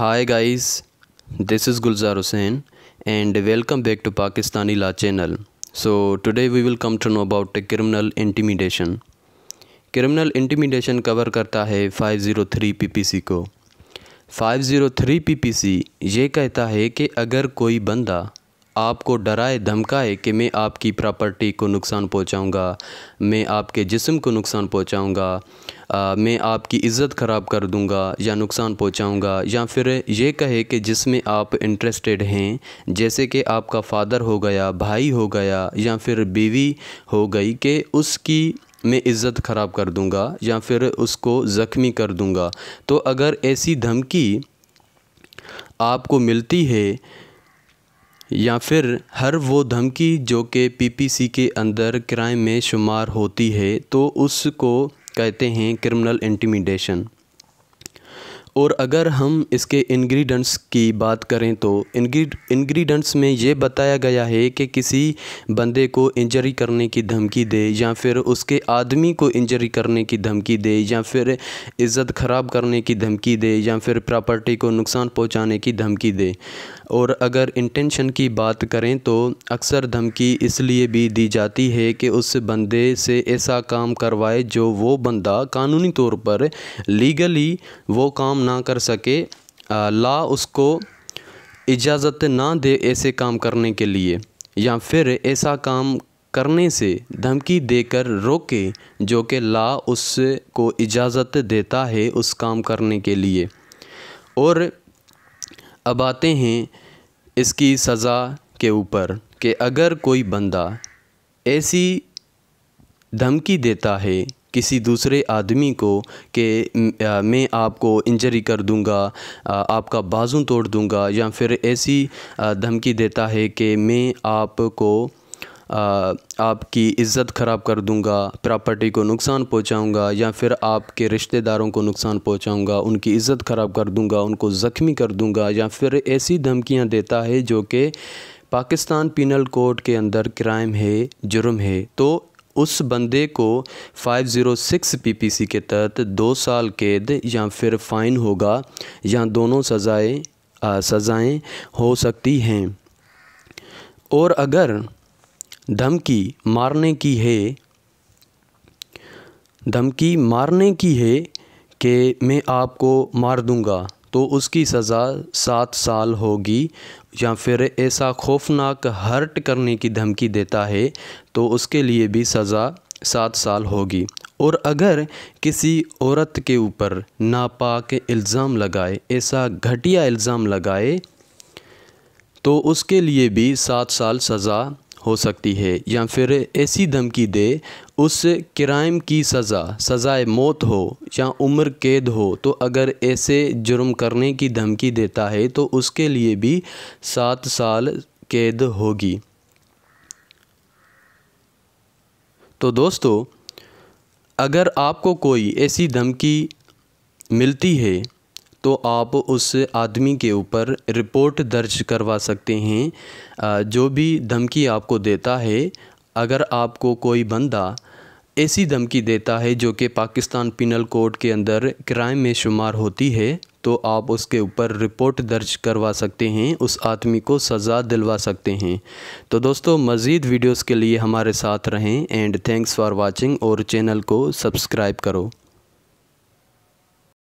hi guys this is Gulzar Hussain and welcome back to Pakistani law channel so today we will come to know about criminal intimidation criminal intimidation cover करता है 503 PPC को 503 PPC ये कहता है कि अगर कोई बंदा आपको डराए धमकाए कि मैं आपकी प्रॉपर्टी को नुकसान पहुंचाऊंगा मैं आपके जिस्म को नुकसान पहुंचाऊंगा मैं आपकी इज़्ज़त ख़राब कर दूंगा या नुकसान पहुंचाऊंगा या फिर ये कहे कि जिसमें आप इंटरेस्टेड हैं जैसे कि आपका फ़ादर हो गया भाई हो गया या फिर बीवी हो गई कि उसकी मैं इज़्ज़त ख़राब कर दूँगा या फिर उसको ज़ख्मी कर दूँगा तो अगर ऐसी धमकी आपको मिलती है या फिर हर वो धमकी जो कि पीपीसी के अंदर क्राइम में शुमार होती है तो उसको कहते हैं क्रिमिनल इंटिमिडेशन और अगर हम इसके इंग्रेडिएंट्स की बात करें तो इंग्रेडिएंट्स में ये बताया गया है कि किसी बंदे को इंजरी करने की धमकी दे या फिर उसके आदमी को इंजरी करने की धमकी दे या फिर इज़्ज़त ख़राब करने की धमकी दे या फिर प्रॉपर्टी को नुकसान पहुंचाने की धमकी दे और अगर इंटेंशन की बात करें तो अक्सर धमकी इसलिए भी दी जाती है कि उस बंदे से ऐसा काम करवाए जो वो बंदा कानूनी तौर पर लीगली वो काम ना कर सके ला उसको इजाज़त ना दे ऐसे काम करने के लिए या फिर ऐसा काम करने से धमकी देकर रोके जो कि ला उसको इजाज़त देता है उस काम करने के लिए और अब आते हैं इसकी सज़ा के ऊपर कि अगर कोई बंदा ऐसी धमकी देता है किसी दूसरे आदमी को कि मैं आपको इंजरी कर दूंगा आपका बाजू तोड़ दूंगा या फिर ऐसी धमकी देता है कि मैं आपको आपकी इज़्ज़त ख़राब कर दूंगा प्रॉपर्टी को नुकसान पहुंचाऊंगा या फिर आपके रिश्तेदारों को नुकसान पहुंचाऊंगा उनकी इज़्ज़त ख़राब कर दूंगा उनको ज़ख्मी कर दूंगा या फिर ऐसी धमकियां देता है जो कि पाकिस्तान पिनल कोड के अंदर क्राइम है जुर्म है तो उस बंदे को 506 पीपीसी के तहत दो साल कैद या फिर फाइन होगा या दोनों सजाएं सजाएं हो सकती हैं और अगर धमकी मारने की है धमकी मारने की है कि मैं आपको मार दूंगा तो उसकी सज़ा सात साल होगी या फिर ऐसा खौफनाक हर्ट करने की धमकी देता है तो उसके लिए भी सज़ा सात साल होगी और अगर किसी औरत के ऊपर नापाक इल्ज़ाम लगाए ऐसा घटिया इल्ज़ाम लगाए तो उसके लिए भी सात साल सज़ा हो सकती है या फिर ऐसी धमकी दे उस क्राइम की सज़ा सज़ाए मौत हो या उम्र कैद हो तो अगर ऐसे जुर्म करने की धमकी देता है तो उसके लिए भी सात साल कैद होगी तो दोस्तों अगर आपको कोई ऐसी धमकी मिलती है तो आप उस आदमी के ऊपर रिपोर्ट दर्ज करवा सकते हैं जो भी धमकी आपको देता है अगर आपको कोई बंदा ऐसी धमकी देता है जो कि पाकिस्तान पिनल कोड के अंदर क्राइम में शुमार होती है तो आप उसके ऊपर रिपोर्ट दर्ज करवा सकते हैं उस आदमी को सज़ा दिलवा सकते हैं तो दोस्तों मज़ीद वीडियोस के लिए हमारे साथ रहें एंड थैंक्स फॉर वाचिंग और चैनल को सब्सक्राइब करो